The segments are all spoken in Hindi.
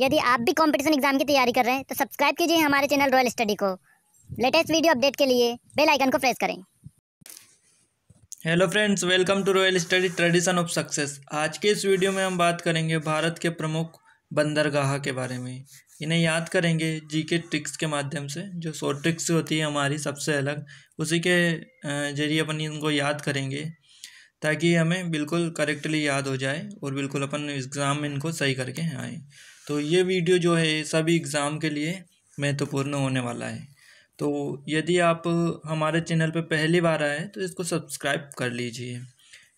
यदि आप भी कंपटीशन एग्जाम की तैयारी कर रहे हैं तो सब्सक्राइब कीजिए हमारे चैनल रॉयल स्टडी को लेटेस्ट वीडियो अपडेट के लिए बेल आइकन को प्रेस करें hello friends welcome to Royal Study tradition of success आज के इस वीडियो में हम बात करेंगे भारत के प्रमुख बंदरगाह के बारे में इन्हें याद करेंगे जी के ट्रिक्स के माध्यम से जो शॉर्ट ट्रिक्स होती है हमारी सबसे अलग उसी के जरिए अपन इनको याद करेंगे ताकि हमें बिल्कुल करेक्टली याद हो जाए और बिल्कुल अपन एग्ज़ाम में इनको सही करके आएँ तो ये वीडियो जो है सभी एग्ज़ाम के लिए महत्वपूर्ण होने वाला है तो यदि आप हमारे चैनल पर पहली बार आए तो इसको सब्सक्राइब कर लीजिए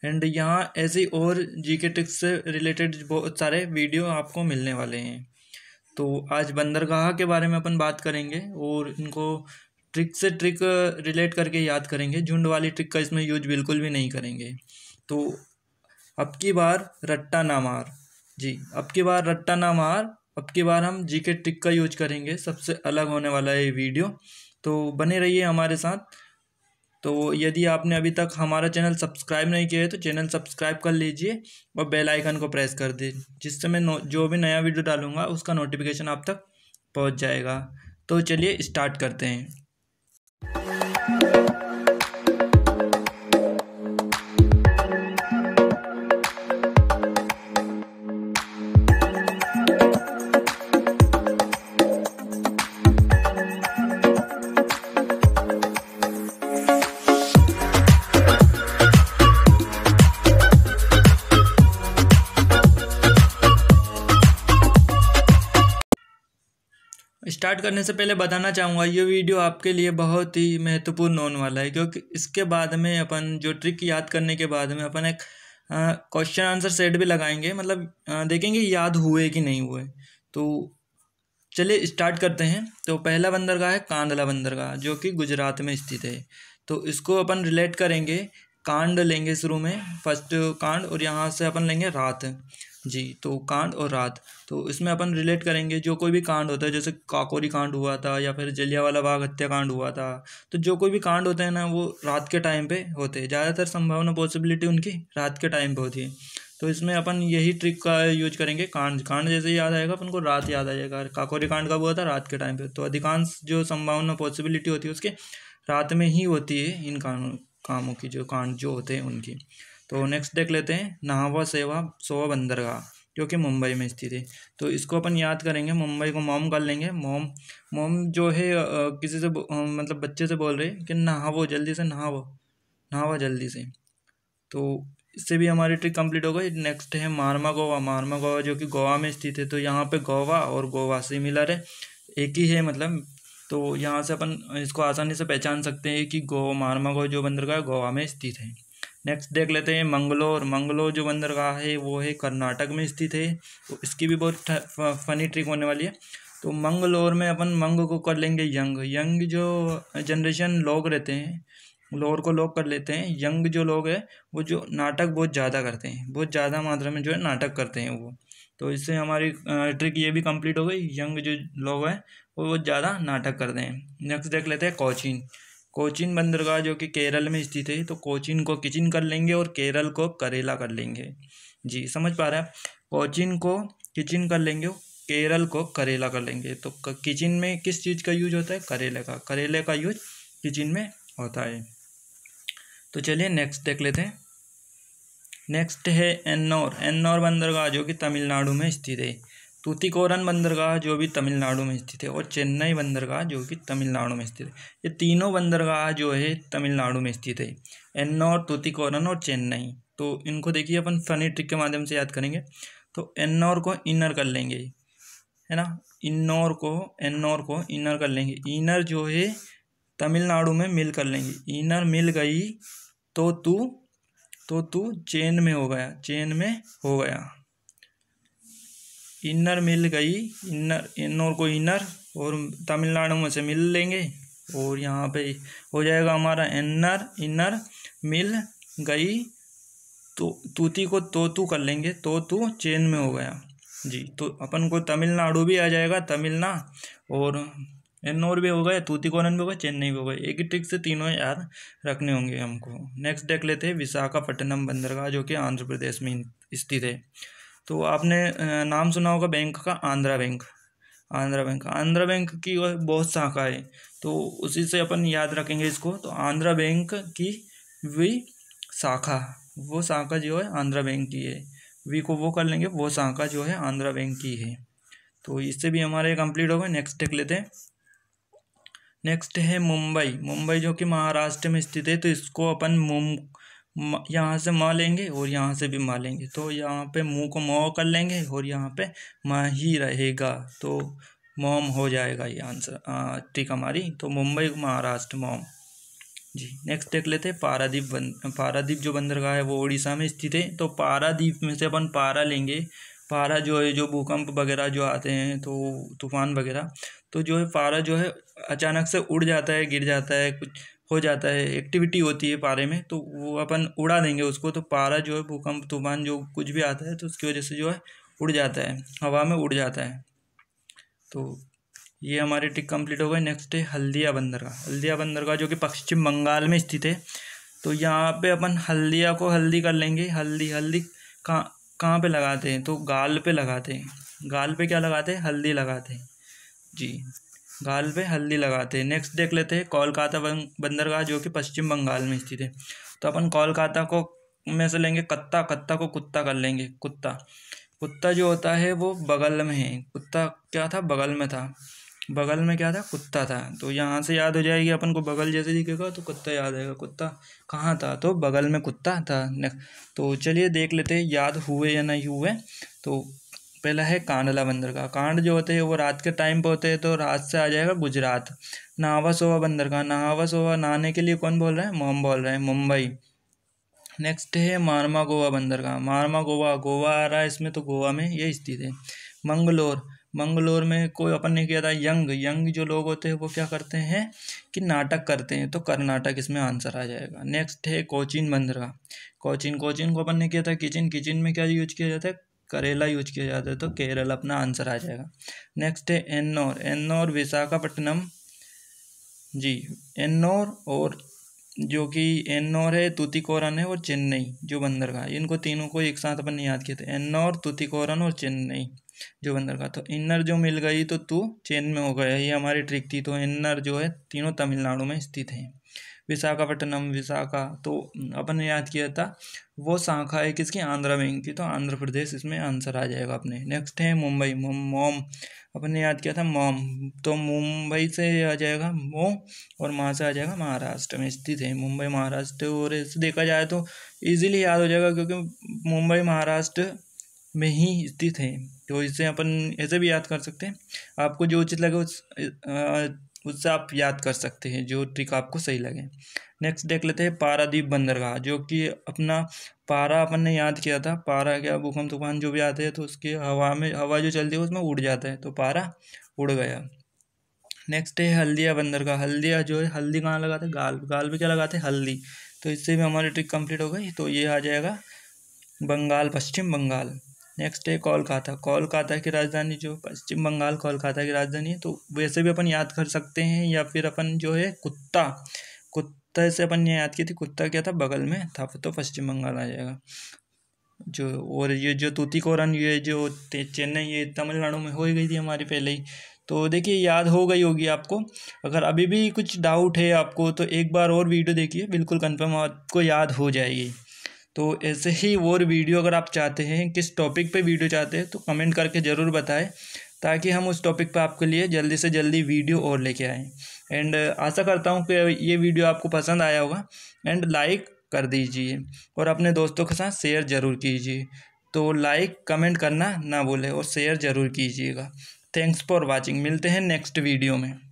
एंड यहाँ ऐसी और जी के टिप्स से रिलेटेड बहुत सारे वीडियो आपको मिलने वाले हैं तो आज बंदरगाह के बारे में अपन बात करेंगे और इनको ट्रिक से ट्रिक रिलेट करके याद करेंगे झुंड वाली ट्रिक का इसमें यूज बिल्कुल भी नहीं करेंगे तो अब की बार रट्टा नामार जी अब की बार रट्टा ना मार अब की बार हम जी के ट्रिक का यूज करेंगे सबसे अलग होने वाला है ये वीडियो तो बने रहिए हमारे साथ तो यदि आपने अभी तक हमारा चैनल सब्सक्राइब नहीं किया है तो चैनल सब्सक्राइब कर लीजिए और बेल आइकन को प्रेस कर दीजिए जिससे मैं जो भी नया वीडियो डालूँगा उसका नोटिफिकेशन आप तक पहुँच जाएगा तो चलिए स्टार्ट करते हैं स्टार्ट करने से पहले बताना चाहूँगा ये वीडियो आपके लिए बहुत ही महत्वपूर्ण होने वाला है क्योंकि इसके बाद में अपन जो ट्रिक याद करने के बाद में अपन एक क्वेश्चन आंसर सेट भी लगाएंगे मतलब आ, देखेंगे याद हुए कि नहीं हुए तो चलिए स्टार्ट करते हैं तो पहला बंदरगाह है कांदला बंदरगाह जो कि गुजरात में स्थित है तो इसको अपन रिलेट करेंगे कांड लेंगे शुरू में फर्स्ट कांड और यहाँ से अपन लेंगे रात जी तो कांड और रात तो इसमें अपन रिलेट करेंगे जो कोई भी कांड होता है जैसे काकोरी कांड हुआ था या फिर जलियावाला बाग हत्याकांड हुआ था तो जो कोई भी कांड होते हैं ना वो रात के टाइम पे होते हैं ज़्यादातर संभावना पॉसिबिलिटी उनकी रात के टाइम पे होती है तो इसमें अपन यही ट्रिक का यूज करेंगे कांड कांड जैसे याद आएगा अपन को रात याद आ जाएगा काकोरी कांड का हुआ था रात के टाइम पर तो अधिकांश जो संभावना पॉसिबिलिटी होती है उसके रात में ही होती है इन कांडों कामों की जो कांड जो होते हैं उनकी तो नेक्स्ट देख लेते हैं नाहवा सेवा सोवा बंदरगाह जो कि मुंबई में स्थित है तो इसको अपन याद करेंगे मुंबई को मोम कर लेंगे मोम मोम जो है किसी से मतलब बच्चे से बोल रहे कि नहावो जल्दी से नहावो नहावा जल्दी से तो इससे भी हमारी ट्रिक कंप्लीट हो गई नेक्स्ट है मारमा गोवा मारमा गोवा जो कि गोवा में स्थित है तो यहाँ पे गोवा और गोवा सिमिलर है एक ही है मतलब तो यहाँ से अपन इसको आसानी से पहचान सकते हैं कि गो मार्मागो जो बंदरगाह है गोवा में स्थित है नेक्स्ट देख लेते हैं मंगलोर मंगलोर जो बंदरगाह है वो है कर्नाटक में स्थित है तो इसकी भी बहुत फनी ट्रिक होने वाली है तो मंगलोर में अपन मंग को कर लेंगे यंग यंग जो जनरेशन लोग रहते हैं लोर को लोग कर लेते हैं यंग जो लोग हैं वो जो नाटक बहुत ज़्यादा करते हैं बहुत ज़्यादा मात्रा में जो है नाटक करते हैं वो तो इससे हमारी ट्रिक ये भी कंप्लीट हो गई यंग जो लोग हैं वो बहुत ज़्यादा नाटक कर हैं नेक्स्ट देख लेते हैं कोचिन कोचिन बंदरगाह जो कि केरल में स्थित है तो कोचिन को किचिन कर लेंगे और केरल को करेला कर लेंगे जी समझ पा रहे हैं कोचिन को किचिन कर लेंगे केरल को करेला कर लेंगे तो किचन में किस चीज़ का यूज होता है करेले का करेले का यूज किचन में होता है तो चलिए नेक्स्ट देख लेते हैं नेक्स्ट है एन्नौर एन्नौर बंदरगाह जो कि तमिलनाडु में स्थित है तूतिकोरन बंदरगाह जो भी तमिलनाडु में स्थित है और चेन्नई बंदरगाह जो कि तमिलनाडु में स्थित है ये तीनों बंदरगाह जो है तमिलनाडु में स्थित है एन्नौर तूतिकोरन और चेन्नई तो इनको देखिए अपन फनी ट्रिक के माध्यम से याद करेंगे तो एन्नौर को इनर कर लेंगे है ना इन्नौर को एन्नौर को इनर कर लेंगे इनर जो है तमिलनाडु में मिल कर लेंगे इनर मिल गई तो तू तो तू चैन में हो गया चैन में हो गया इन्नर मिल गई इन्नर इनर को इनर और तमिलनाडु में से मिल लेंगे और यहाँ पे हो जाएगा हमारा इनर इनर मिल गई तो तूती को तो तू कर लेंगे तो तू चेन में हो गया जी तो अपन को तमिलनाडु भी आ जाएगा तमिलना और भी होगा या तूतीकोरन भी होगा चेन्नई भी होगा एक ही ट्रिक से तीनों याद रखने होंगे हमको नेक्स्ट देख लेते हैं विशाखापट्टनम बंदरगाह जो कि आंध्र प्रदेश में स्थित है तो आपने नाम सुना होगा बैंक का Andhra bank Andhra bank Andhra bank की बहुत शाखा है तो उसी से अपन याद रखेंगे इसको तो आंध्रा बैंक की वी शाखा वो शाखा जो है आंध्रा बैंक की है वी को वो कर लेंगे वो शाखा जो है आंध्रा बैंक की है तो इससे भी हमारे कंप्लीट हो गए नेक्स्ट देख लेते हैं नेक्स्ट है मुंबई मुंबई जो कि महाराष्ट्र में स्थित है तो इसको अपन मुम यहाँ से माँ लेंगे और यहाँ से भी माँ लेंगे तो यहाँ पे मुँह को मो कर लेंगे और यहाँ पे माँ ही रहेगा तो मोम हो जाएगा ये आंसर ठीक हमारी तो मुंबई महाराष्ट्र मोम जी नेक्स्ट देख लेते हैं पारादीप बंद पारादीप जो बंदरगाह है वो उड़ीसा में स्थित है तो पारादीप में से अपन पारा लेंगे पारा जो है जो भूकंप वगैरह जो आते हैं तो तूफान वगैरह तो जो है पारा जो है अचानक से उड़ जाता है गिर जाता है कुछ हो जाता है एक्टिविटी होती है पारे में तो वो अपन उड़ा देंगे उसको तो पारा जो है भूकंप तूफान जो कुछ भी आता है तो उसकी वजह से जो है उड़ जाता है हवा में उड़ जाता है तो ये हमारे टिक कंप्लीट हो गए नेक्स्ट है हल्दिया बंदरगाह हल्दिया बंदरगाह जो कि पश्चिम बंगाल में स्थित है तो यहाँ पे अपन हल्दिया को हल्दी कर लेंगे हल्दी हल्दी कहाँ कहाँ पे लगाते हैं तो गाल पे लगाते हैं गाल पे क्या लगाते हैं हल्दी लगाते हैं जी गाल पे हल्दी लगाते हैं नेक्स्ट देख लेते हैं कोलकाता बंदरगाह जो कि पश्चिम बंगाल में स्थित है तो अपन कोलकाता को में से लेंगे कत्ता कत्ता को कुत्ता कर लेंगे कुत्ता कुत्ता जो होता है वो बगल में है कुत्ता क्या था बगल में था बगल में क्या था कुत्ता था तो यहाँ से याद हो जाएगी अपन को बगल जैसे दिखेगा तो कुत्ता याद आएगा कुत्ता कहाँ था तो बगल में कुत्ता था तो चलिए देख लेते हैं याद हुए या नहीं हुए तो पहला है कांडला बंदरगाह कांड जो होते हैं वो रात के टाइम पे होते हैं तो रात से आ जाएगा गुजरात नहावा सोवा बंदरगाह नहावा सोवा नहाने के लिए कौन बोल रहे हैं मोहम बोल रहे हैं मुंबई नेक्स्ट है मारमा गोवा बंदरगाह मारमा गोवा गोवा आ रहा है इसमें तो गोवा में ये स्थित है मंगलोर मंगलोर में कोई अपन ने किया था यंग यंग जो लोग होते हैं वो क्या करते हैं कि नाटक करते हैं तो कर्नाटक इसमें आंसर आ जाएगा नेक्स्ट है कोचिन बंदरगाह कोचिन कोचिन को अपन ने किया था किचन किचन में क्या यूज किया जाता है करेला यूज किया जाता है तो केरल अपना आंसर आ जाएगा नेक्स्ट है एन्नौर एन्नौर विशाखापट्टनम जी एन्नौर और जो कि एन्नौर है तुतिकोरन है और चेन्नई जो बंदरगाह इनको तीनों को एक साथ अपन याद किया था एन्नौर तुतिकोरन और चेन्नई जो बंदरगाह तो इन्नर जो मिल गई तो तू चेन में हो गया ये हमारी ट्रिक थी तो इन्नर जो है तीनों तमिलनाडु में स्थित हैं विशाखापट्टनम विशाखा तो अपन ने याद किया था वो शाखा है किसकी आंध्र बैंक की तो आंध्र प्रदेश इसमें आंसर आ जाएगा अपने नेक्स्ट है मुंबई मोम अपन ने याद किया था मोम तो मुंबई से आ जाएगा मो और माँ से आ जाएगा महाराष्ट्र में स्थित है मुंबई महाराष्ट्र और ऐसे देखा जाए तो ईजिली याद हो जाएगा क्योंकि मुंबई महाराष्ट्र में ही स्थित है तो इसे अपन ऐसे भी याद कर सकते हैं आपको जो उचित लगे उस उससे आप याद कर सकते हैं जो ट्रिक आपको सही लगे नेक्स्ट देख लेते हैं पारादीप बंदरगाह जो कि अपना पारा अपन ने याद किया था पारा क्या भूकंप तूफान जो भी आते हैं तो उसके हवा में हवा जो चलती है उसमें उड़ जाता है तो पारा उड़ गया नेक्स्ट है हल्दिया बंदरगाह हल्दिया जो है हल्दी कहाँ लगाते हैं गाल गाल भी क्या लगाते हैं हल्दी तो इससे भी हमारी ट्रिक कंप्लीट हो गई तो ये आ जाएगा बंगाल पश्चिम बंगाल नेक्स्ट है कोलकाता कोलकाता की राजधानी जो पश्चिम बंगाल कोलकाता की राजधानी है तो वैसे भी अपन याद कर सकते हैं या फिर अपन जो है कुत्ता कुत्ता से अपन ने याद की थी कुत्ता क्या था बगल में था तो पश्चिम बंगाल आ जाएगा जो और ये जो तूती कोरन ये जो चेन्नई ये तमिलनाडु में हो गई थी हमारी पहले ही तो देखिए याद हो गई होगी आपको अगर अभी भी कुछ डाउट है आपको तो एक बार और वीडियो देखिए बिल्कुल कन्फर्म आपको याद हो जाएगी तो ऐसे ही और वीडियो अगर आप चाहते हैं किस टॉपिक पे वीडियो चाहते हैं तो कमेंट करके ज़रूर बताएं ताकि हम उस टॉपिक पर आपके लिए जल्दी से जल्दी वीडियो और लेके आएँ एंड आशा करता हूँ कि ये वीडियो आपको पसंद आया होगा एंड लाइक कर दीजिए और अपने दोस्तों के साथ शेयर ज़रूर कीजिए तो लाइक कमेंट करना ना भूलें और शेयर ज़रूर कीजिएगा थैंक्स फॉर वॉचिंग मिलते हैं नेक्स्ट वीडियो में